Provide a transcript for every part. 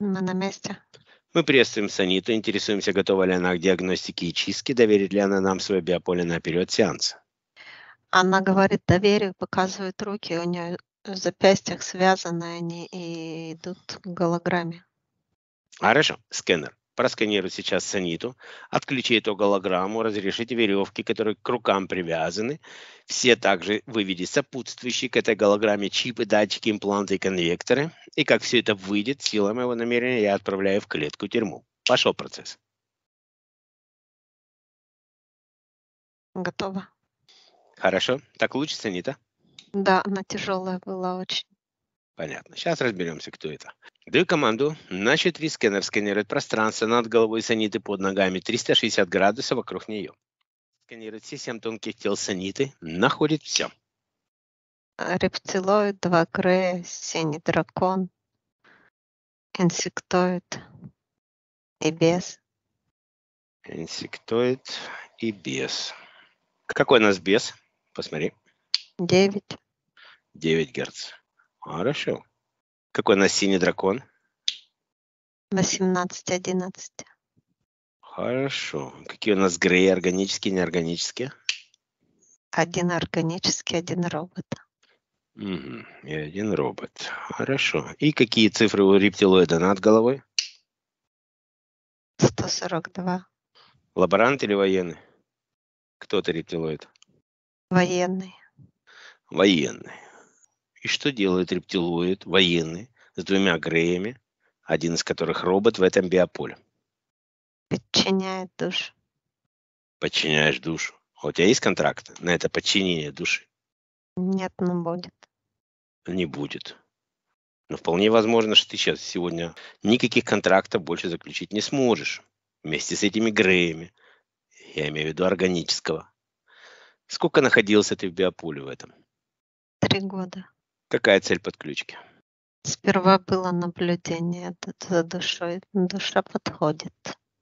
Мы на месте. Мы приветствуем Саниту, интересуемся, готова ли она к диагностике и чистке, доверит ли она нам свое биополе на период сеанса. Она говорит доверие, показывает руки, у нее в запястьях связаны они и идут к голограмме. Хорошо, сканер просканирует сейчас саниту, отключи эту голограмму, разрешите веревки, которые к рукам привязаны. Все также выведи сопутствующие к этой голограмме чипы, датчики, импланты и конвекторы. И как все это выйдет, сила моего намерения я отправляю в клетку тюрьму. Пошел процесс. Готово. Хорошо. Так лучше, Санита? Да, она тяжелая была очень. Понятно. Сейчас разберемся, кто это. Даю команду. На счет скэнер сканирует пространство над головой саниты под ногами 360 градусов вокруг нее. Сканирует все 7 тонких тел саниты. Находит все. Рептилоид, два грея, синий дракон, инсектоид и без. Инсектоид и без. Какой у нас без? Посмотри. 9. 9 герц. Хорошо. Какой у нас синий дракон? 18-11. Хорошо. Какие у нас греи органические, неорганические? Один органический, один робот. Угу. И один робот. Хорошо. И какие цифры у рептилоида над головой? 142. Лаборант или военный? Кто ты рептилоид? Военный. Военный. И что делает рептилоид, военный, с двумя Греями, один из которых робот в этом биополе? Подчиняет душу. Подчиняешь душу. А у тебя есть контракт на это подчинение души? Нет, не будет. Не будет. Но вполне возможно, что ты сейчас сегодня никаких контрактов больше заключить не сможешь. Вместе с этими Греями. Я имею в виду органического. Сколько находился ты в биополе в этом? Три года. Какая цель подключки? Сперва было наблюдение за душой. Душа подходит.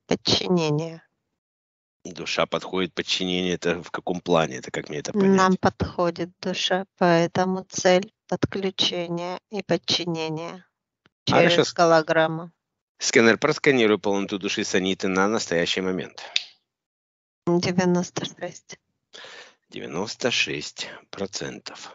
Подчинение. Душа подходит, подчинение это в каком плане? Это как мне это понять? Нам подходит душа, поэтому цель подключения и подчинения а через Хорошо. голограмму. Сканер просканируй полноту души Саниты на настоящий момент. 96. 96 процентов.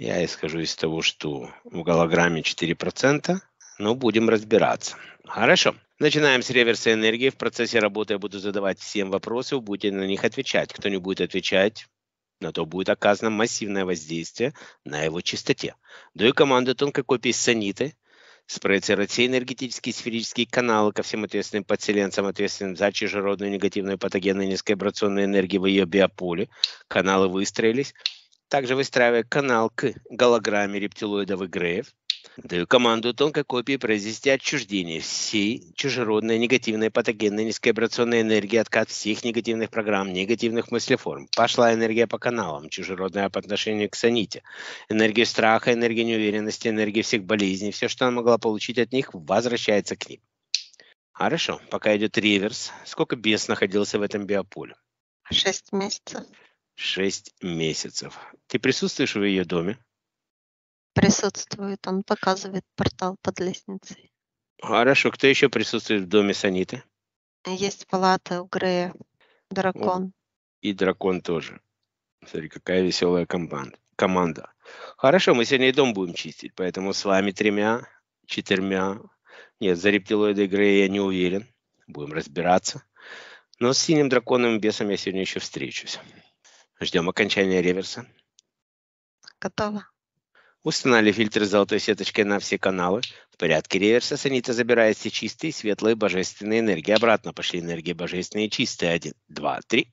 Я исхожу из того, что в голограмме 4%, но будем разбираться. Хорошо. Начинаем с реверса энергии. В процессе работы я буду задавать всем вопросы, вы будете на них отвечать. Кто не будет отвечать, на то будет оказано массивное воздействие на его чистоте. Даю команду тонкой копии саниты, спроецировать все энергетические сферические каналы ко всем ответственным подселенцам, ответственным за чужеродную негативную патогенную низковибрационную энергию в ее биополе. Каналы выстроились, также выстраивая канал к голограмме рептилоидов в игре, даю команду тонкой копии произвести отчуждение всей чужеродной негативной патогенной низковибрационной энергии, откат всех негативных программ, негативных мыслеформ. Пошла энергия по каналам, чужеродная по отношению к саните. Энергия страха, энергия неуверенности, энергия всех болезней, все, что она могла получить от них, возвращается к ним. Хорошо, пока идет реверс. Сколько бес находился в этом биополе? Шесть месяцев. 6 месяцев. Ты присутствуешь в ее доме? Присутствую, там показывает портал под лестницей. Хорошо, кто еще присутствует в доме Саниты? Есть палата у Грея, дракон. И дракон тоже. Смотри, какая веселая команда. Хорошо, мы сегодня и дом будем чистить, поэтому с вами тремя, четырьмя. Нет, за рептилоиды Грея я не уверен. Будем разбираться. Но с синим драконом и бесом я сегодня еще встречусь. Ждем окончания реверса. Готово. Установили фильтр с золотой сеточкой на все каналы. В порядке реверса Санита забирает все чистые, светлые, божественные энергии. Обратно пошли энергии божественные, чистые. Один, два, три.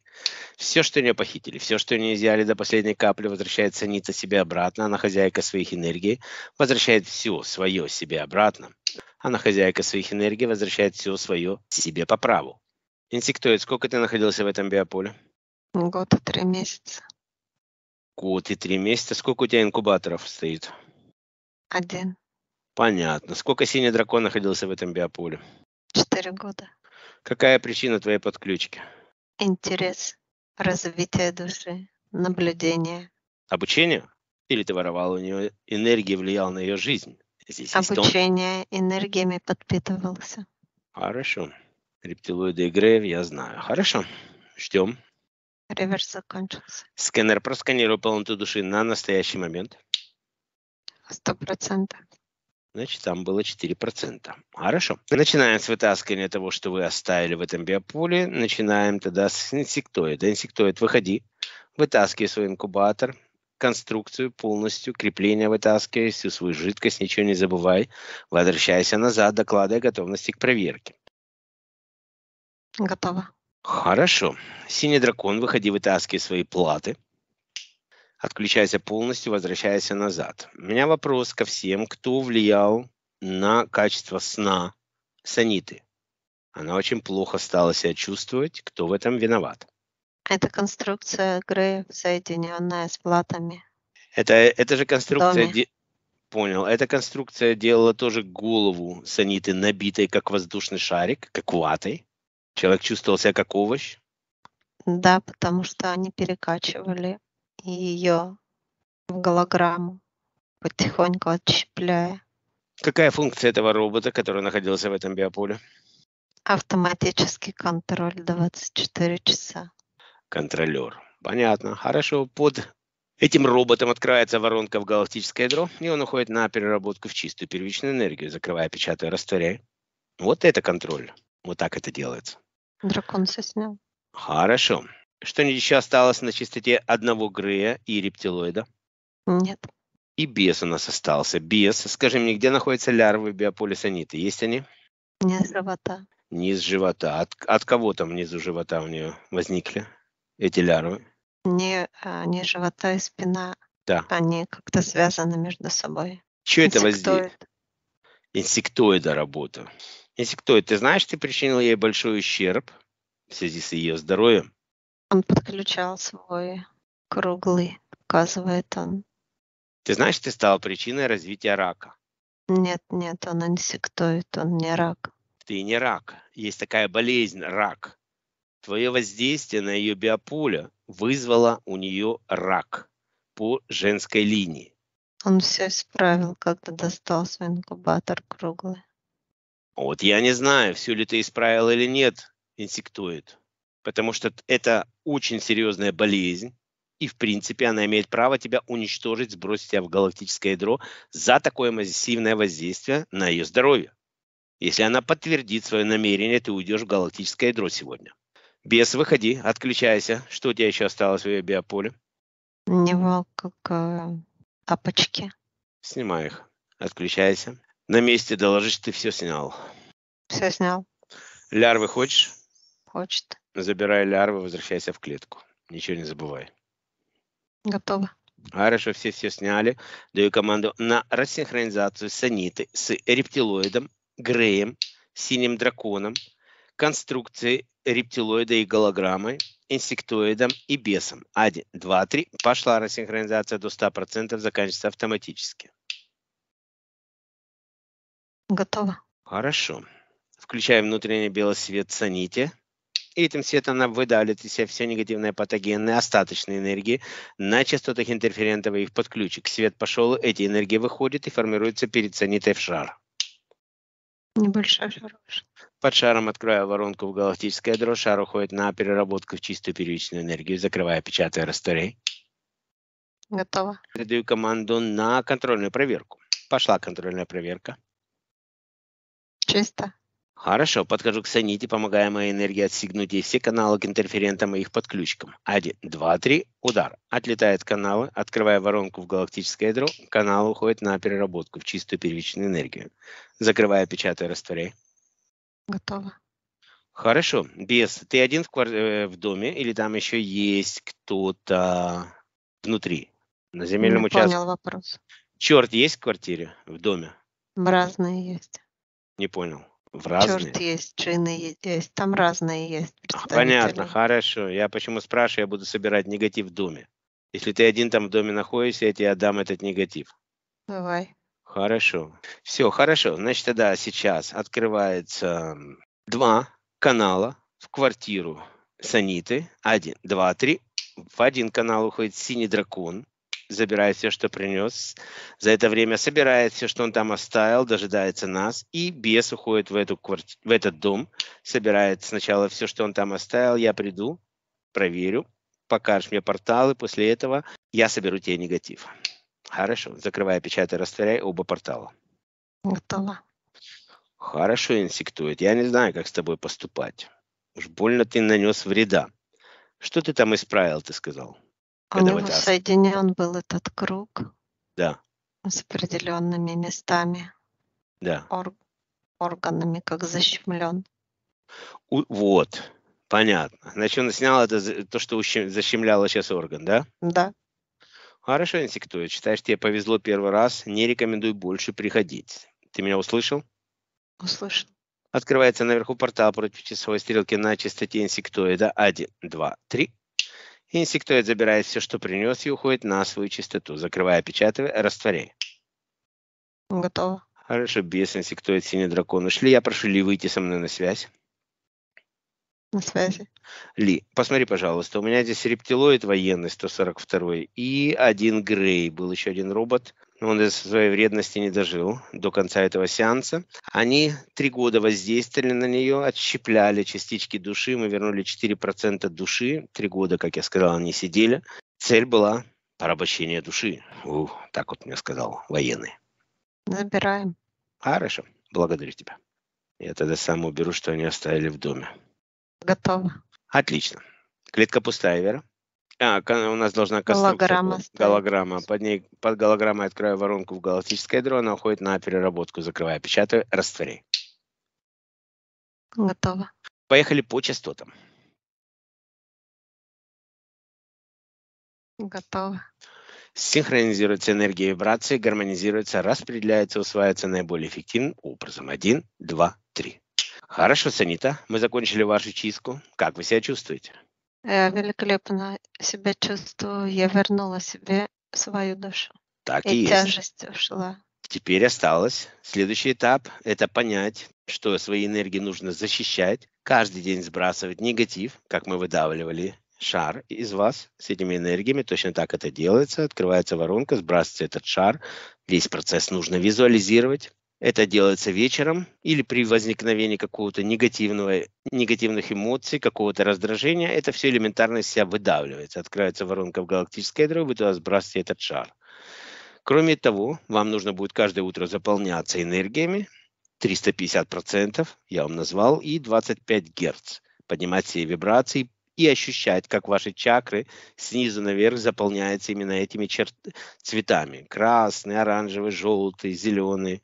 Все, что у похитили, все, что у взяли до последней капли, возвращает Санита себе обратно. Она хозяйка своих энергий, возвращает все свое себе обратно. Она хозяйка своих энергий, возвращает все свое себе по праву. Инсектоид, сколько ты находился в этом биополе? Год и три месяца. Год и три месяца. Сколько у тебя инкубаторов стоит? Один. Понятно. Сколько синий дракон находился в этом биополе? Четыре года. Какая причина твоей подключки? Интерес, развитие души, наблюдение. Обучение? Или ты воровал у нее энергии, влиял на ее жизнь? Здесь Обучение, энергиями подпитывался. Хорошо. Рептилоиды и Грейв я знаю. Хорошо. Ждем. Реверс закончился. Сканер просканировал полноту души на настоящий момент. Сто процентов. Значит, там было 4%. Хорошо. Начинаем с вытаскивания того, что вы оставили в этом биополе. Начинаем тогда с инсектоида. Инсектоид, выходи. Вытаскивай свой инкубатор, конструкцию полностью, крепление вытаскивай, всю свою жидкость, ничего не забывай. Возвращайся назад, докладывай готовности к проверке. Готово. Хорошо. Синий дракон, выходи, вытаскивай свои платы. Отключайся полностью, возвращайся назад. У меня вопрос ко всем, кто влиял на качество сна Саниты. Она очень плохо стала себя чувствовать. Кто в этом виноват? Это конструкция игры соединенная с платами. Это, это же конструкция... Де... Понял. Эта конструкция делала тоже голову Саниты набитой, как воздушный шарик, как ватой. Человек чувствовал себя как овощ? Да, потому что они перекачивали ее в голограмму, потихоньку отщепляя. Какая функция этого робота, который находился в этом биополе? Автоматический контроль 24 часа. Контролер. Понятно. Хорошо. Под Этим роботом открывается воронка в галактическое ядро, и он уходит на переработку в чистую первичную энергию, закрывая, печатая, растворяя. Вот это контроль. Вот так это делается. Дракон снял. Хорошо. Что-нибудь еще осталось на чистоте одного Грея и рептилоида? Нет. И бес у нас остался. Бес, скажи мне, где находятся лярвы биополисониты? Есть они? Низ живота. Низ живота. От, от кого там внизу живота у нее возникли эти лярвы? Не, а, не живота и спина. Да. Они как-то связаны между собой. Что это возникли? Инсектоида работа. Если кто это знаешь, ты причинил ей большой ущерб в связи с ее здоровьем. Он подключал свой круглый, показывает он. Ты знаешь, ты стала причиной развития рака. Нет, нет, он инсектоид, он не рак. Ты не рак. Есть такая болезнь – рак. Твое воздействие на ее биополе вызвало у нее рак по женской линии. Он все исправил, когда достал свой инкубатор круглый. Вот я не знаю, все ли ты исправил или нет, инсектоид. Потому что это очень серьезная болезнь. И, в принципе, она имеет право тебя уничтожить, сбросить тебя в галактическое ядро за такое массивное воздействие на ее здоровье. Если она подтвердит свое намерение, ты уйдешь в галактическое ядро сегодня. Бес, выходи, отключайся. Что у тебя еще осталось в ее биополе? Не него как э, апочки. Снимай их. Отключайся на месте доложишь, ты все снял. Все снял. Лярвы хочешь? Хочет. Забирай лярвы, возвращайся в клетку. Ничего не забывай. Готово. Хорошо, все все сняли. Даю команду на рассинхронизацию саниты с рептилоидом, Греем, синим драконом, конструкцией рептилоида и голограммой, инсектоидом и бесом. Один, два, три. Пошла рассинхронизация до 100%, заканчивается автоматически. Готово. Хорошо. Включаем внутренний белый свет саните. И этим светом она выдавливает из себя все негативные патогены, остаточные энергии на частотах интерферентов и их подключек. Свет пошел, эти энергии выходят и формируются перед санитой в шар. Небольшой шар. Под шаром открываю воронку в галактическое ядро. Шар уходит на переработку в чистую первичную энергию, закрывая, печатая растворей. Готово. Передаю команду на контрольную проверку. Пошла контрольная проверка. Чисто. Хорошо, подхожу к Саните, помогая моей энергии отстегнуть ей все каналы к интерферентам и их подключкам. Один, два, три, удар. Отлетает каналы, открывая воронку в галактическое ядро, каналы уходят на переработку в чистую первичную энергию. Закрывая, печатая, растворяй. Готово. Хорошо. Без, ты один в, квар... Э, в доме или там еще есть кто-то внутри? На земельном Не участке? понял вопрос. Черт, есть в квартире, в доме? Разные есть. Не понял. В разные? Черт есть, чины есть, там разные есть. А, понятно, хорошо. Я почему спрашиваю, я буду собирать негатив в доме. Если ты один там в доме находишься, я тебе отдам этот негатив. Давай. Хорошо. Все, хорошо. Значит, тогда сейчас открывается два канала в квартиру Саниты. Один, два, три. В один канал уходит синий дракон забирает все, что принес, за это время собирает все, что он там оставил, дожидается нас, и бес уходит в, эту кварти... в этот дом, собирает сначала все, что он там оставил, я приду, проверю, покажешь мне порталы, после этого я соберу тебе негатив. Хорошо, закрывай, печатай, растворяй оба портала. Готово. Хорошо, инсектует. Я не знаю, как с тобой поступать. Уж больно ты нанес вреда. Что ты там исправил, ты сказал? у него это... соединен был этот круг. Да. С определенными местами. Да. Ор... Органами, как защемлен. У... Вот. Понятно. Значит, он снял это, то, что защемляло сейчас орган, да? Да. Хорошо, инсектоид, Считаешь, тебе повезло первый раз. Не рекомендую больше приходить. Ты меня услышал? Услышал. Открывается наверху портал против часовой стрелки на частоте инсектоида 1, 2, 3. Инсектоид забирает все, что принес, и уходит на свою частоту, закрывая, печатая, растворяя. Готово. Хорошо, без инсектоид, синий дракон ушли. Я прошу Ли выйти со мной на связь. На связи. Ли, посмотри, пожалуйста, у меня здесь рептилоид военный 142 и один Грей, был еще один робот он из своей вредности не дожил до конца этого сеанса. Они три года воздействовали на нее, отщепляли частички души. Мы вернули 4% души. Три года, как я сказал, они сидели. Цель была порабощение души. Ух, так вот мне сказал военный. Забираем. Хорошо. Благодарю тебя. Я тогда сам уберу, что они оставили в доме. Готово. Отлично. Клетка пустая, Вера? А, у нас должна коснуться голограмма. голограмма. Под, ней, под голограммой открываю воронку в галактическое ядро, она уходит на переработку. Закрываю, печатаю, растворяю. Готово. Поехали по частотам. Готово. Синхронизируется энергия вибрации, гармонизируется, распределяется, усваивается наиболее эффективным образом. Один, два, три. Хорошо, Санита, мы закончили вашу чистку. Как вы себя чувствуете? Я э, великолепно себя чувствую. Я вернула себе свою душу. Так и, и есть. тяжесть ушла. Теперь осталось. Следующий этап – это понять, что свои энергии нужно защищать, каждый день сбрасывать негатив, как мы выдавливали шар из вас с этими энергиями. Точно так это делается. Открывается воронка, сбрасывается этот шар. Весь процесс нужно визуализировать. Это делается вечером или при возникновении какого-то негативного, негативных эмоций, какого-то раздражения. Это все элементарно из себя выдавливается. Открывается воронка в галактической ядре, вы туда сбрасываете этот шар. Кроме того, вам нужно будет каждое утро заполняться энергиями. 350% я вам назвал и 25 Гц. Поднимать все вибрации и ощущать, как ваши чакры снизу наверх заполняются именно этими черт... цветами. Красный, оранжевый, желтый, зеленый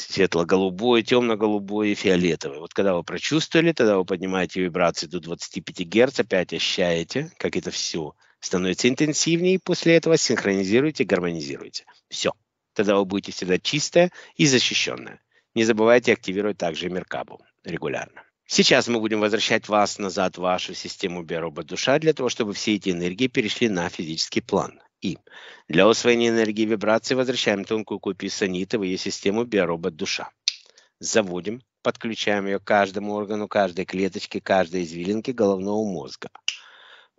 светло-голубой, темно-голубой и фиолетовый. Вот когда вы прочувствовали, тогда вы поднимаете вибрации до 25 Гц, опять ощущаете, как это все становится интенсивнее, и после этого синхронизируете, гармонизируете. Все. Тогда вы будете всегда чистое и защищенное. Не забывайте активировать также Меркабу регулярно. Сейчас мы будем возвращать вас назад в вашу систему биоробот-душа для того, чтобы все эти энергии перешли на физический план. И. Для усвоения энергии вибрации возвращаем тонкую копию санита в ее систему биоробот душа. Заводим, подключаем ее к каждому органу, каждой клеточке, каждой извилинке головного мозга.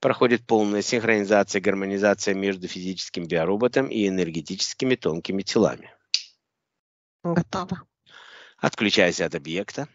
Проходит полная синхронизация, гармонизация между физическим биороботом и энергетическими тонкими телами. Готово. Отключаясь от объекта,